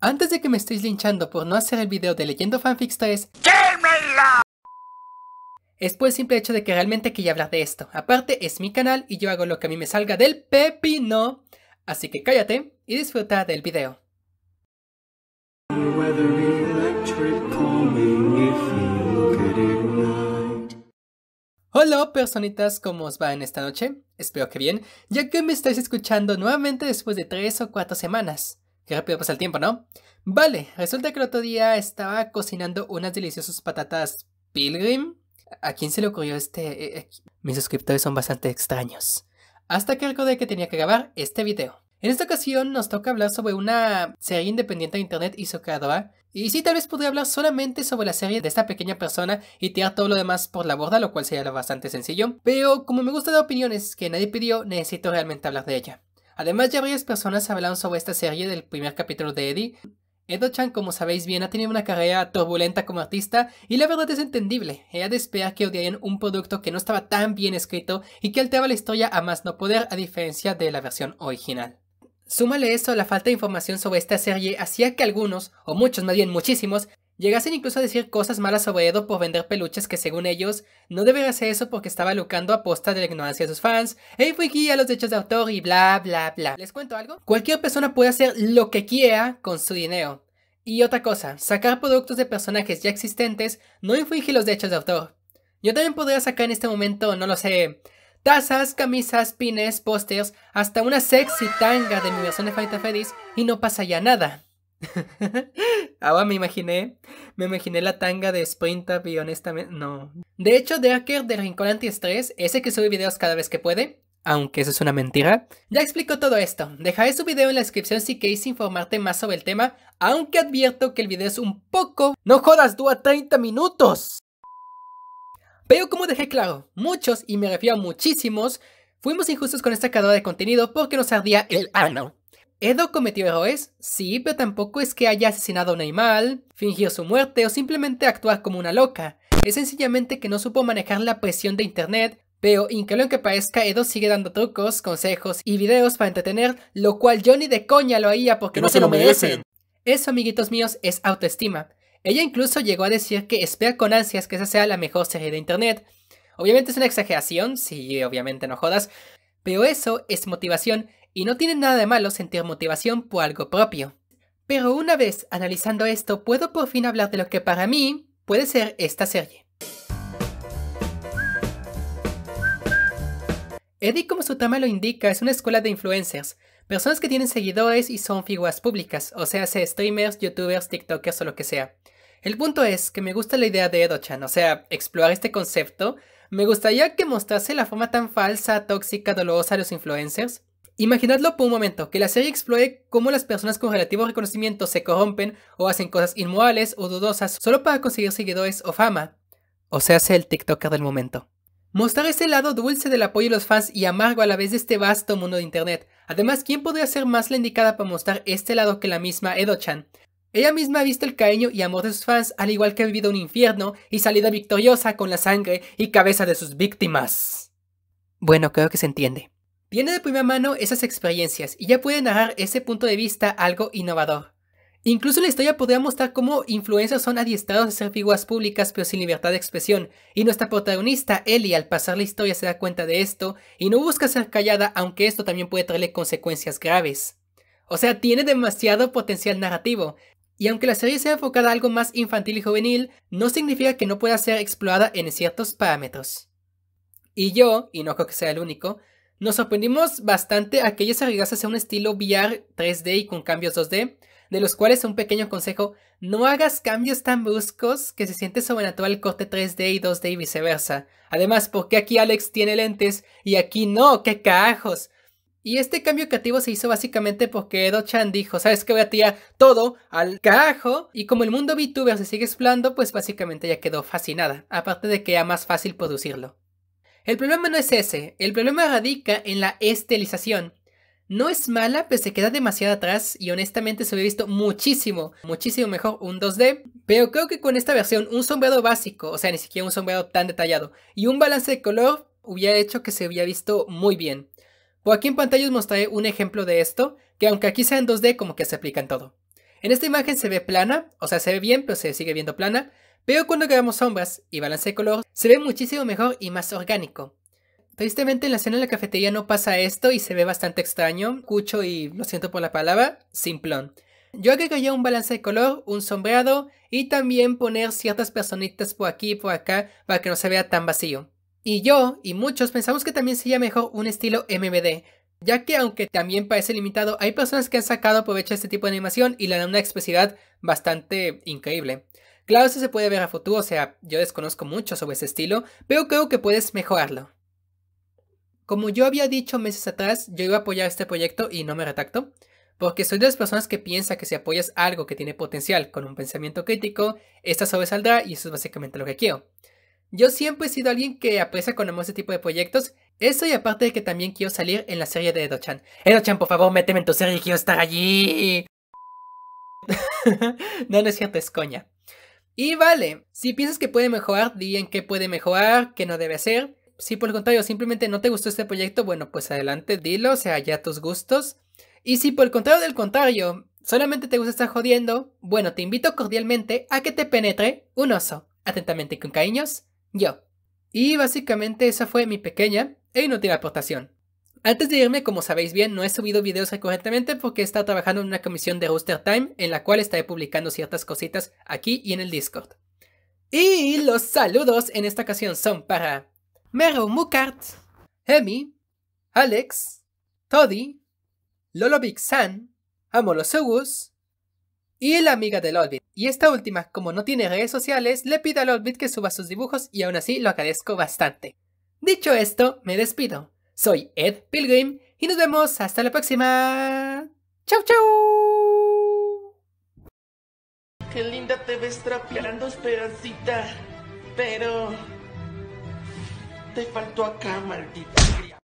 Antes de que me estéis linchando por no hacer el video de Leyendo Fanfics 3, ¡Quémela! Es por pues el simple hecho de que realmente quería hablar de esto. Aparte, es mi canal y yo hago lo que a mí me salga del pepino. Así que cállate y disfruta del video. Hola personitas, ¿cómo os va en esta noche? Espero que bien, ya que me estáis escuchando nuevamente después de 3 o 4 semanas. Qué rápido pasa el tiempo, ¿no? Vale, resulta que el otro día estaba cocinando unas deliciosas patatas Pilgrim. ¿A quién se le ocurrió este...? Eh, eh, mis suscriptores son bastante extraños. Hasta que recordé que tenía que grabar este video. En esta ocasión nos toca hablar sobre una serie independiente de internet y su Y sí, tal vez podría hablar solamente sobre la serie de esta pequeña persona y tirar todo lo demás por la borda, lo cual sería bastante sencillo. Pero como me gusta dar opiniones que nadie pidió, necesito realmente hablar de ella. Además, ya varias personas hablaron sobre esta serie del primer capítulo de Eddie. Edo-chan, como sabéis bien, ha tenido una carrera turbulenta como artista y la verdad es entendible. Ella de esperar que odiarían un producto que no estaba tan bien escrito y que alteraba la historia a más no poder, a diferencia de la versión original. Súmale eso, la falta de información sobre esta serie hacía que algunos, o muchos más bien muchísimos, Llegasen incluso a decir cosas malas sobre Edo por vender peluches que según ellos no debería hacer eso porque estaba lucando a posta de la ignorancia de sus fans, E infligía los derechos de autor y bla bla bla. ¿Les cuento algo? Cualquier persona puede hacer lo que quiera con su dinero. Y otra cosa, sacar productos de personajes ya existentes no infringe los derechos de autor. Yo también podría sacar en este momento, no lo sé, tazas, camisas, pines, pósters, hasta una sexy tanga de mi versión de Fighter Freddy's y no pasa ya nada. Ahora me imaginé, me imaginé la tanga de Up y honestamente, no. De hecho, Derker del Rincón Antiestrés, ese que sube videos cada vez que puede, aunque eso es una mentira, ya explico todo esto. Dejaré su video en la descripción si queréis informarte más sobre el tema, aunque advierto que el video es un poco... ¡No jodas, dura 30 minutos! Pero como dejé claro, muchos, y me refiero a muchísimos, fuimos injustos con esta cadena de contenido porque nos ardía el ano. ¿Edo cometió errores? Sí, pero tampoco es que haya asesinado a un animal, fingió su muerte o simplemente actuar como una loca. Es sencillamente que no supo manejar la presión de internet, pero increíble aunque parezca, Edo sigue dando trucos, consejos y videos para entretener, lo cual yo ni de coña lo haría porque no, se lo merecen. Eso, amiguitos míos, es autoestima. Ella incluso llegó a decir que espera con ansias que esa sea la mejor serie de internet. Obviamente es una exageración, sí, obviamente no jodas, pero eso es motivación y no tiene nada de malo sentir motivación por algo propio. Pero una vez analizando esto, puedo por fin hablar de lo que para mí puede ser esta serie. Eddie, como su tema lo indica, es una escuela de influencers, personas que tienen seguidores y son figuras públicas, o sea, sea streamers, youtubers, tiktokers o lo que sea. El punto es que me gusta la idea de Edochan, o sea, explorar este concepto. Me gustaría que mostrase la forma tan falsa, tóxica, dolorosa de los influencers, Imaginadlo por un momento, que la serie explore cómo las personas con relativo reconocimiento se corrompen o hacen cosas inmorales o dudosas solo para conseguir seguidores o fama, o sea, hace el TikToker del momento. Mostrar ese lado dulce del apoyo de los fans y amargo a la vez de este vasto mundo de internet. Además, ¿quién podría ser más la indicada para mostrar este lado que la misma Edo-chan? Ella misma ha visto el cariño y amor de sus fans, al igual que ha vivido un infierno y salida victoriosa con la sangre y cabeza de sus víctimas. Bueno, creo que se entiende. Tiene de primera mano esas experiencias y ya puede narrar ese punto de vista algo innovador. Incluso la historia podría mostrar cómo influencers son adiestrados a ser figuras públicas pero sin libertad de expresión, y nuestra protagonista Ellie al pasar la historia se da cuenta de esto y no busca ser callada aunque esto también puede traerle consecuencias graves. O sea, tiene demasiado potencial narrativo, y aunque la serie sea enfocada a algo más infantil y juvenil, no significa que no pueda ser explorada en ciertos parámetros. Y yo, y no creo que sea el único, nos sorprendimos bastante a que ellos un estilo VR 3D y con cambios 2D, de los cuales un pequeño consejo, no hagas cambios tan bruscos que se siente sobrenatural el corte 3D y 2D y viceversa. Además, ¿por qué aquí Alex tiene lentes y aquí no? ¡Qué cajos! Y este cambio creativo se hizo básicamente porque Edo-chan dijo, ¿sabes qué voy a todo al carajo? Y como el mundo VTuber se sigue explando, pues básicamente ya quedó fascinada, aparte de que era más fácil producirlo. El problema no es ese, el problema radica en la estilización. No es mala, pero se queda demasiado atrás y honestamente se hubiera visto muchísimo, muchísimo mejor un 2D. Pero creo que con esta versión un sombreado básico, o sea, ni siquiera un sombreado tan detallado, y un balance de color hubiera hecho que se hubiera visto muy bien. Por aquí en pantalla os mostraré un ejemplo de esto, que aunque aquí sea en 2D como que se aplica en todo. En esta imagen se ve plana, o sea, se ve bien, pero se sigue viendo plana, pero cuando grabamos sombras y balance de color, se ve muchísimo mejor y más orgánico. Tristemente en la escena de la cafetería no pasa esto y se ve bastante extraño, cucho y, lo siento por la palabra, simplón. Yo agregaría un balance de color, un sombreado y también poner ciertas personitas por aquí y por acá para que no se vea tan vacío. Y yo y muchos pensamos que también sería mejor un estilo MVD, ya que aunque también parece limitado, hay personas que han sacado provecho de este tipo de animación y le dan una expresividad bastante increíble. Claro, eso se puede ver a futuro, o sea, yo desconozco mucho sobre ese estilo, pero creo que puedes mejorarlo. Como yo había dicho meses atrás, yo iba a apoyar este proyecto y no me retracto, porque soy de las personas que piensa que si apoyas algo que tiene potencial con un pensamiento crítico, esta sobresaldrá y eso es básicamente lo que quiero. Yo siempre he sido alguien que aprecia con amor este tipo de proyectos, eso y aparte de que también quiero salir en la serie de Edo-chan. Edo-chan, por favor, méteme en tu serie, quiero estar allí. no, no es cierto, es coña. Y vale, si piensas que puede mejorar, di en qué puede mejorar, qué no debe ser. Si por el contrario simplemente no te gustó este proyecto, bueno, pues adelante, dilo, o sea, ya tus gustos. Y si por el contrario del contrario, solamente te gusta estar jodiendo, bueno, te invito cordialmente a que te penetre un oso. Atentamente y con cariños, yo. Y básicamente esa fue mi pequeña e inútil aportación. Antes de irme, como sabéis bien, no he subido videos recurrentemente porque he estado trabajando en una comisión de Rooster Time en la cual estaré publicando ciertas cositas aquí y en el Discord. Y los saludos en esta ocasión son para Meru Mukart, Emi, Alex, Toddy, Lolo San, Amolosugus y la amiga del Olvid. Y esta última, como no tiene redes sociales, le pido al Olvid que suba sus dibujos y aún así lo agradezco bastante. Dicho esto, me despido. Soy Ed Pilgrim y nos vemos hasta la próxima. ¡Chau, chau! Qué linda te ves trapeando, Esperancita. Pero... Te faltó acá, maldita.